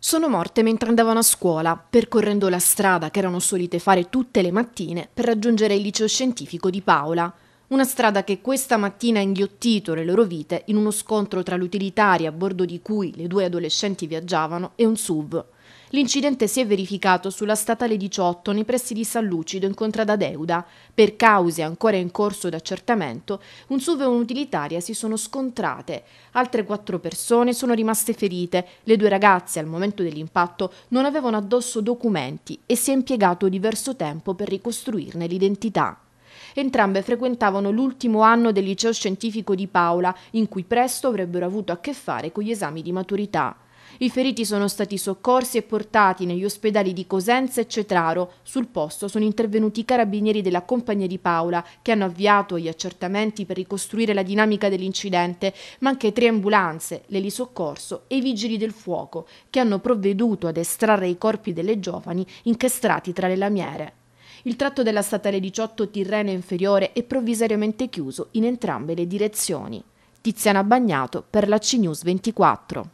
Sono morte mentre andavano a scuola, percorrendo la strada che erano solite fare tutte le mattine per raggiungere il liceo scientifico di Paola. Una strada che questa mattina ha inghiottito le loro vite in uno scontro tra l'utilitaria a bordo di cui le due adolescenti viaggiavano e un SUV. L'incidente si è verificato sulla statale 18 nei pressi di San Lucido in contrada Deuda. Per cause ancora in corso d'accertamento, un SUV e un'utilitaria si sono scontrate. Altre quattro persone sono rimaste ferite. Le due ragazze al momento dell'impatto non avevano addosso documenti e si è impiegato diverso tempo per ricostruirne l'identità. Entrambe frequentavano l'ultimo anno del liceo scientifico di Paola, in cui presto avrebbero avuto a che fare con gli esami di maturità. I feriti sono stati soccorsi e portati negli ospedali di Cosenza e Cetraro. Sul posto sono intervenuti i carabinieri della compagnia di Paola, che hanno avviato gli accertamenti per ricostruire la dinamica dell'incidente, ma anche tre ambulanze, l'elisoccorso e i vigili del fuoco, che hanno provveduto ad estrarre i corpi delle giovani incastrati tra le lamiere. Il tratto della statale 18 Tirreno inferiore è provvisoriamente chiuso in entrambe le direzioni. Tiziana Bagnato per la CNews 24.